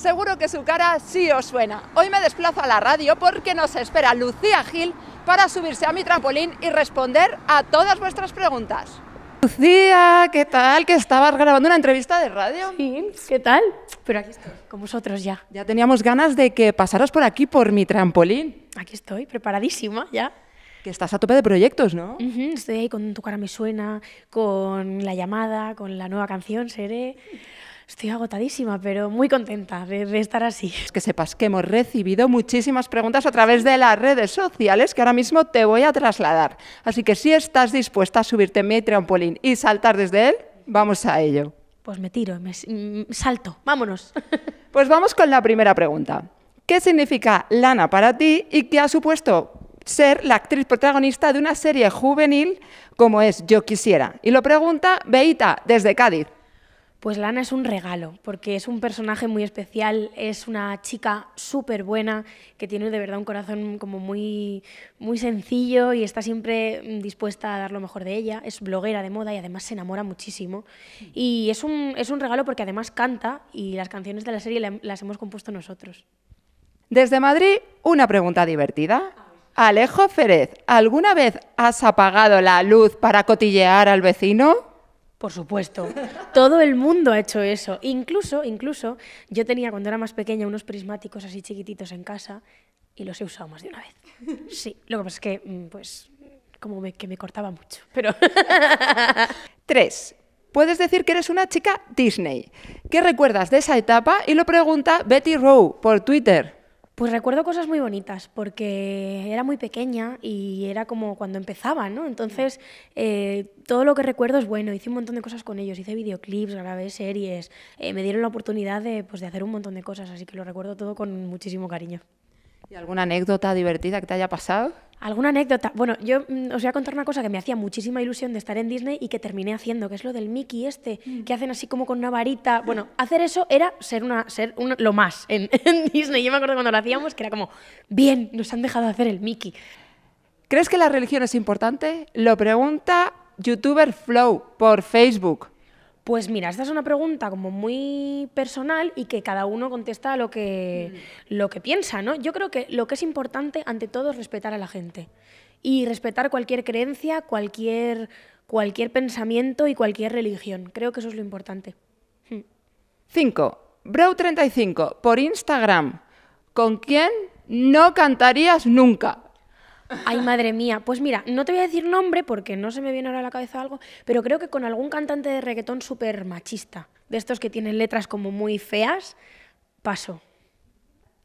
seguro que su cara sí os suena. Hoy me desplazo a la radio porque nos espera Lucía Gil para subirse a mi trampolín y responder a todas vuestras preguntas. Lucía, ¿qué tal? Que estabas grabando una entrevista de radio. Sí, ¿qué tal? Pero aquí estoy, con vosotros ya. Ya teníamos ganas de que pasaras por aquí, por mi trampolín. Aquí estoy, preparadísima ya. Que estás a tope de proyectos, ¿no? estoy ahí con Tu cara me suena, con La llamada, con la nueva canción, Seré. Estoy agotadísima, pero muy contenta de, estar así. Es que sepas que hemos recibido muchísimas preguntas a través de las redes sociales que ahora mismo te voy a trasladar. Así que si estás dispuesta a subirte en mi trampolín y saltar desde él, vamos a ello. Pues me tiro, me mm, salto, vámonos. Pues vamos con la primera pregunta. ¿Qué significa Lana para ti y qué ha supuesto ser la actriz protagonista de una serie juvenil como es Yo Quisiera? Y lo pregunta Beita desde Cádiz. Pues Lana es un regalo, porque es un personaje muy especial, es una chica súper buena, que tiene de verdad un corazón como muy, muy sencillo y está siempre dispuesta a dar lo mejor de ella. Es bloguera de moda y además se enamora muchísimo. Y es un, es un regalo porque además canta y las canciones de la serie las hemos compuesto nosotros. Desde Madrid, una pregunta divertida. Alejo Férez, ¿alguna vez has apagado la luz para cotillear al vecino? Por supuesto, todo el mundo ha hecho eso. Incluso, incluso, yo tenía cuando era más pequeña unos prismáticos así chiquititos en casa y los he usado más de una vez. Sí, lo que pasa es que, mm, pues, como me, que me cortaba mucho. Pero. Tres. Puedes decir que eres una chica Disney. ¿Qué recuerdas de esa etapa? Y lo pregunta Betty Rowe por Twitter. Pues recuerdo cosas muy bonitas, porque era muy pequeña y era como cuando empezaba, ¿no? Entonces, eh, todo lo que recuerdo es bueno. Hice un montón de cosas con ellos, hice videoclips, grabé series, eh, me dieron la oportunidad de, pues, de hacer un montón de cosas, así que lo recuerdo todo con muchísimo cariño. ¿Y alguna anécdota divertida que te haya pasado? ¿Alguna anécdota? Bueno, yo mm, os voy a contar una cosa que me hacía muchísima ilusión de estar en Disney y que terminé haciendo, que es lo del Mickey este, mm. que hacen así como con una varita. Bueno, hacer eso era ser una ser lo más en, en Disney. Yo me acuerdo cuando lo hacíamos que era como, bien, nos han dejado hacer el Mickey. ¿Crees que la religión es importante? Lo pregunta youtuber Flow por Facebook. Pues mira, esta es una pregunta como muy personal y que cada uno contesta lo que, mm. lo que piensa, ¿no? Yo creo que lo que es importante ante todo es respetar a la gente y respetar cualquier creencia, cualquier, cualquier pensamiento y cualquier religión. Creo que eso es lo importante. 5. Bro 35 por Instagram. ¿Con quién no cantarías nunca? Ay, madre mía. Pues mira, no te voy a decir nombre porque no se me viene ahora a la cabeza algo, pero creo que con algún cantante de reggaetón súper machista, de estos que tienen letras como muy feas, paso.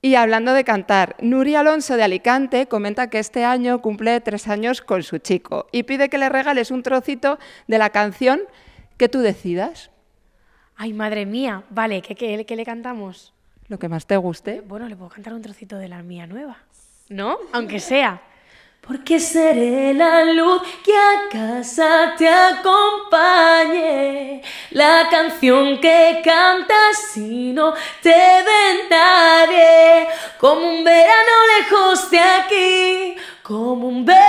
Y hablando de cantar, Nuri Alonso de Alicante comenta que este año cumple tres años con su chico y pide que le regales un trocito de la canción que tú decidas. Ay, madre mía, vale, qué le cantamos? Lo que más te guste. Bueno, le puedo cantar un trocito de la mía nueva, ¿no? Aunque sea porque seré la luz que a casa te acompañe, la canción que canta si no te vendaré, como un verano lejos de aquí, como un beso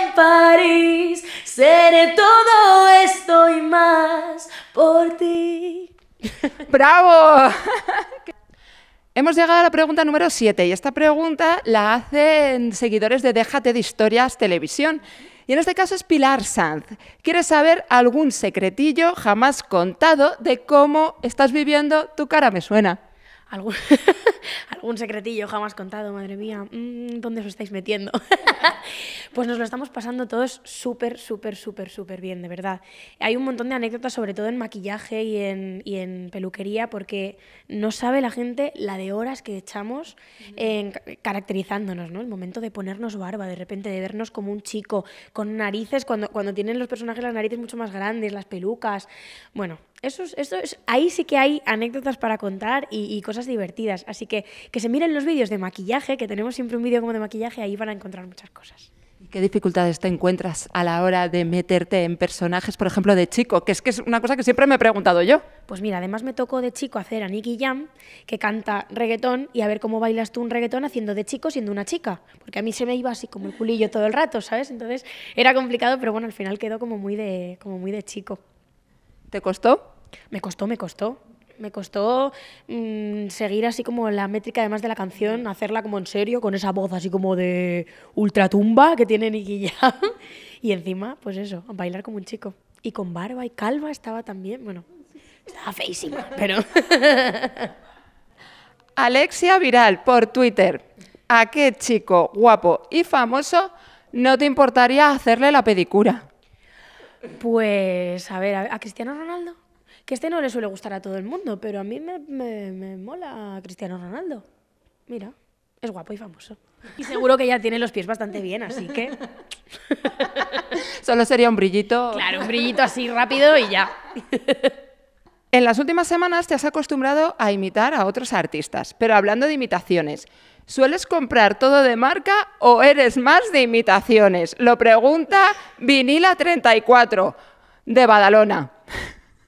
en París, seré todo esto y más por ti. ¡Bravo! Hemos llegado a la pregunta número 7 y esta pregunta la hacen seguidores de Déjate de Historias Televisión. Y en este caso es Pilar Sanz. Quiere saber algún secretillo jamás contado de cómo estás viviendo tu cara me suena. algún secretillo jamás contado, madre mía, mm, ¿dónde os estáis metiendo? pues nos lo estamos pasando todos súper, súper, súper, súper bien, de verdad. Hay un montón de anécdotas, sobre todo en maquillaje y en, y en peluquería, porque no sabe la gente la de horas que echamos en, caracterizándonos, ¿no? El momento de ponernos barba, de repente de vernos como un chico, con narices, cuando, cuando tienen los personajes las narices mucho más grandes, las pelucas. Bueno, eso, es, eso ahí sí que hay anécdotas para contar y, cosas divertidas. Así que que se miren los vídeos de maquillaje, que tenemos siempre un vídeo como de maquillaje, ahí van a encontrar muchas cosas. qué dificultades te encuentras a la hora de meterte en personajes, por ejemplo, de chico? Que es que es una cosa que siempre me he preguntado yo. Pues mira, además me tocó de chico hacer a Nicky Jam, que canta reggaetón, y a ver cómo bailas tú un reggaetón haciendo de chico siendo una chica. Porque a mí se me iba así como el culillo todo el rato, ¿sabes? Entonces era complicado, pero bueno, al final quedó como muy como muy de chico. ¿Te costó? Me costó, me costó. Me costó mm, seguir así como la métrica, además de la canción, hacerla como en serio, con esa voz así como de ultratumba que tiene Nicky y encima, pues eso, bailar como un chico. Y con barba y calva estaba también, bueno, estaba feísima, pero... Alexia Viral, por Twitter. ¿A qué chico guapo y famoso no te importaría hacerle la pedicura? Pues, a ver, a Cristiano Ronaldo. Que este no le suele gustar a todo el mundo, pero a mí me, me, mola Cristiano Ronaldo. Mira, es guapo y famoso. Y seguro que ya tiene los pies bastante bien, así que... Solo sería un brillito. Claro, un brillito así rápido y ya. En las últimas semanas te has acostumbrado a imitar a otros artistas, pero hablando de imitaciones, ¿sueles comprar todo de marca o eres más de imitaciones? Lo pregunta Vinila34 de Badalona.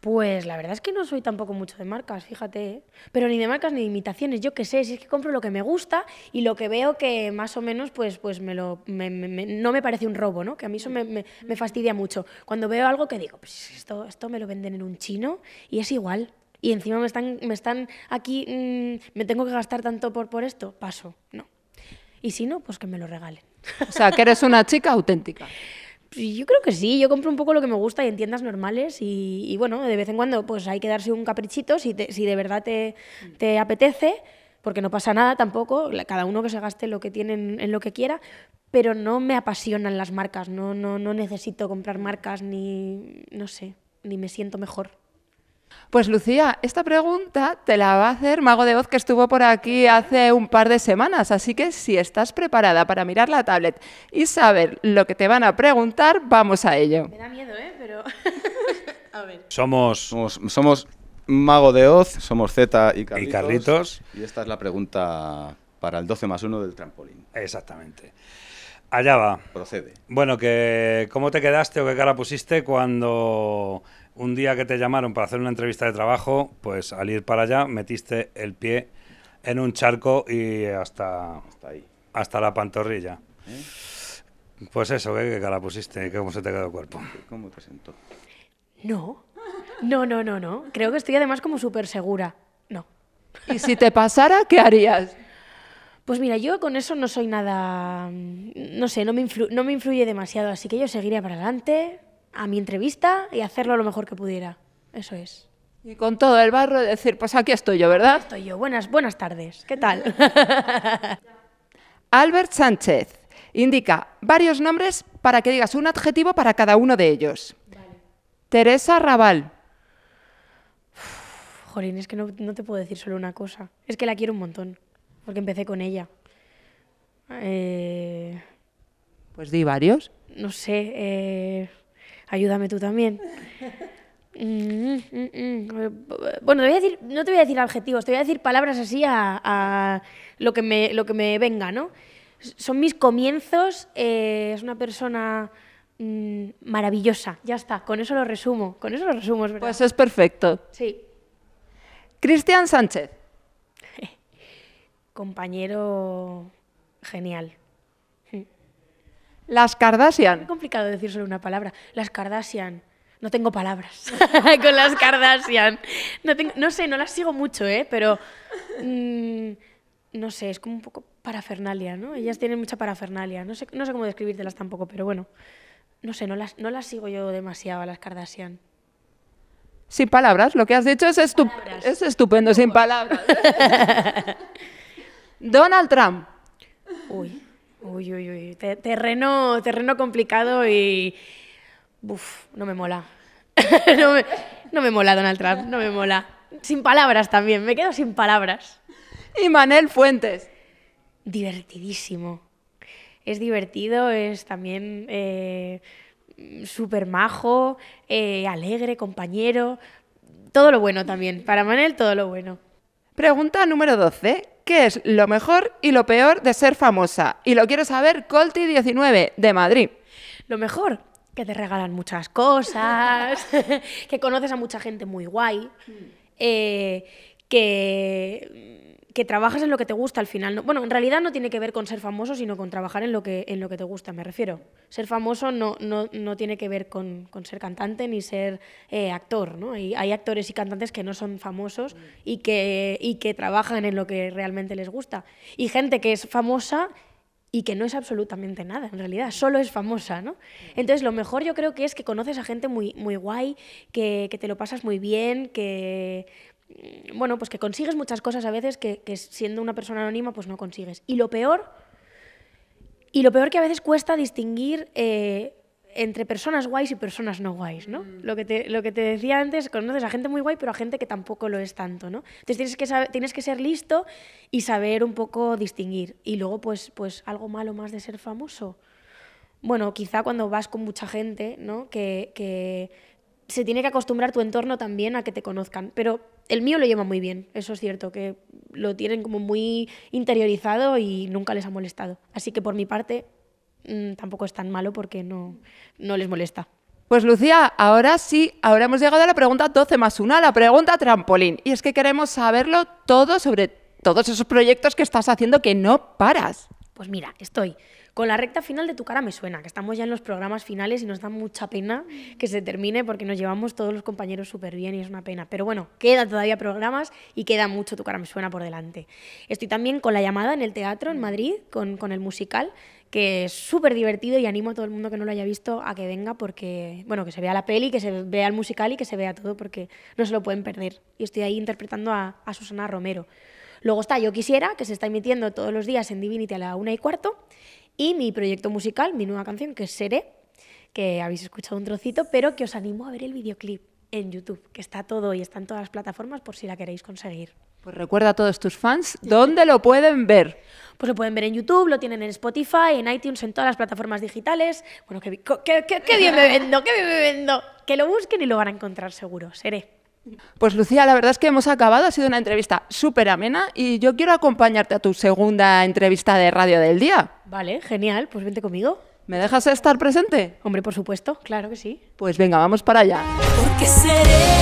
Pues la verdad es que no soy tampoco mucho de marcas, fíjate. ¿eh? Pero ni de marcas ni de imitaciones, yo qué sé, si es que compro lo que me gusta y lo que veo que más o menos pues, pues me lo, me, no me parece un robo, ¿no? Que a mí eso me, fastidia mucho. Cuando veo algo que digo, pues esto, esto me lo venden en un chino y es igual. Y encima me están, me están aquí, mm, me tengo que gastar tanto por, por esto, paso, no. Y si no, pues que me lo regalen. O sea, que eres una chica auténtica. Pues yo creo que sí, yo compro un poco lo que me gusta y en tiendas normales y, bueno, de vez en cuando pues hay que darse un caprichito si, si de verdad te, apetece, porque no pasa nada tampoco, cada uno que se gaste lo que tiene en, en lo que quiera, pero no me apasionan las marcas, no, no, no necesito comprar marcas ni, no sé, ni me siento mejor. Pues Lucía, esta pregunta te la va a hacer Mago de Oz que estuvo por aquí hace un par de semanas, así que si estás preparada para mirar la tablet y saber lo que te van a preguntar, vamos a ello. Me da miedo, ¿eh? Pero... a ver. Somos... somos... Mago de Oz, somos Z y Carritos, y esta es la pregunta para el 12 más 1 del trampolín. Exactamente. Allá va. Procede. Bueno, que ¿cómo te quedaste o qué cara pusiste cuando un día que te llamaron para hacer una entrevista de trabajo, pues al ir para allá metiste el pie en un charco y hasta, hasta, la pantorrilla. ¿Eh? Pues eso, ¿qué cara pusiste? ¿Cómo se te quedó el cuerpo? ¿Cómo te No, no, no, no, no. Creo que estoy además como súper segura. No. ¿Y si te pasara, qué harías? Pues mira, yo con eso no soy nada, mm, no sé, no me, no me influye demasiado, así que yo seguiría para adelante, a mi entrevista y hacerlo lo mejor que pudiera. Eso es. Y con todo el barro decir, pues aquí estoy yo, ¿verdad? estoy yo. Buenas, buenas tardes. ¿Qué tal? Albert Sánchez indica varios nombres para que digas un adjetivo para cada uno de ellos. Teresa Raval. Jorín, es que no, no, te puedo decir solo una cosa. Es que la quiero un montón, porque empecé con ella. Eh... Pues di varios. No sé. Eh, ayúdame tú también. Bueno, no te voy a decir adjetivos, te voy a decir palabras así a, lo, que me, venga, ¿no? Son mis comienzos, eh, es una persona mm, maravillosa, ya está, con eso lo resumo, con eso lo resumo, verdad. Pues es perfecto. Sí. Cristian Sánchez. Compañero genial. Las Kardashian. Es complicado decir solo una palabra. Las Kardashian. No tengo palabras con las Kardashian. No, sé, no las sigo mucho, ¿eh? Pero mm, no sé, es como un poco parafernalia, ¿no? Ellas tienen mucha parafernalia. No sé, no sé cómo describírtelas tampoco, pero bueno. No sé, no las, no las sigo yo demasiado las Kardashian. Sin palabras, lo que has dicho es, estupendo, es estupendo, sin palabras. Donald Trump. Uy. Uy, uy, uy. Terreno, terreno complicado y. Uf, no me mola. no, me, mola Donald Trump, no me mola. Sin palabras también, me quedo sin palabras. Y Manel Fuentes. Divertidísimo. Es divertido, es también eh, súper majo, eh, alegre, compañero. Todo lo bueno también. Para Manel, todo lo bueno. Pregunta número 12 qué es lo mejor y lo peor de ser famosa. Y lo quiero saber Colti19 de Madrid. Lo mejor, que te regalan muchas cosas, que conoces a mucha gente muy guay, mm. eh, que que trabajas en lo que te gusta al final. Bueno, en realidad no tiene que ver con ser famoso, sino con trabajar en lo que, en lo que te gusta, me refiero. Ser famoso no, no, tiene que ver con, ser cantante ni ser eh, actor, ¿no? Hay, actores y cantantes que no son famosos y que, que trabajan en lo que realmente les gusta. Y gente que es famosa y que no es absolutamente nada, en realidad, solo es famosa, ¿no? Entonces, lo mejor yo creo que es que conoces a gente muy, muy guay, que te lo pasas muy bien, que, Mm, bueno, pues que consigues muchas cosas a veces que, siendo una persona anónima pues no consigues. Y lo peor, y lo peor que a veces cuesta distinguir eh, entre personas guays y personas no guays, ¿no? Mm. Lo, que te, lo que te decía antes, conoces a gente muy guay, pero a gente que tampoco lo es tanto, ¿no? Entonces tienes que, tienes que ser listo y saber un poco distinguir. Y luego, pues, pues algo malo más de ser famoso. Bueno, quizá cuando vas con mucha gente, ¿no? que, que se tiene que acostumbrar tu entorno también a que te conozcan. Pero el mío lo lleva muy bien, eso es cierto, que lo tienen como muy interiorizado y nunca les ha molestado. Así que por mi parte mm, tampoco es tan malo porque no, no les molesta. Pues Lucía, ahora sí, ahora hemos llegado a la pregunta 12 más 1, la pregunta trampolín. Y es que queremos saberlo todo sobre todos esos proyectos que estás haciendo que no paras. Pues mira, estoy con la recta final de Tu cara me suena, que estamos ya en los programas finales y nos da mucha pena que se termine porque nos llevamos todos los compañeros súper bien y es una pena. Pero bueno, queda todavía programas y queda mucho Tu cara me suena por delante. Estoy también con La llamada en el teatro en Madrid, con, el musical, que es súper divertido y animo a todo el mundo que no lo haya visto a que venga porque, bueno, que se vea la peli, que se vea el musical y que se vea todo porque no se lo pueden perder. Y estoy ahí interpretando a, a Susana Romero. Luego está Yo Quisiera, que se está emitiendo todos los días en Divinity a la una y cuarto y mi proyecto musical, mi nueva canción, que es Seré, que habéis escuchado un trocito, pero que os animo a ver el videoclip en YouTube, que está todo y está en todas las plataformas por si la queréis conseguir. Pues recuerda a todos tus fans, ¿dónde lo pueden ver? Pues lo pueden ver en YouTube, lo tienen en Spotify, en iTunes, en todas las plataformas digitales. Bueno, qué, bien me vendo, qué bien me vendo. Que lo busquen y lo van a encontrar seguro, seré. Pues Lucía, la verdad es que hemos acabado, ha sido una entrevista súper amena y yo quiero acompañarte a tu segunda entrevista de radio del día. Vale, genial, pues vente conmigo. ¿Me dejas estar presente? Hombre, por supuesto, claro que sí. Pues venga, vamos para allá. Porque seré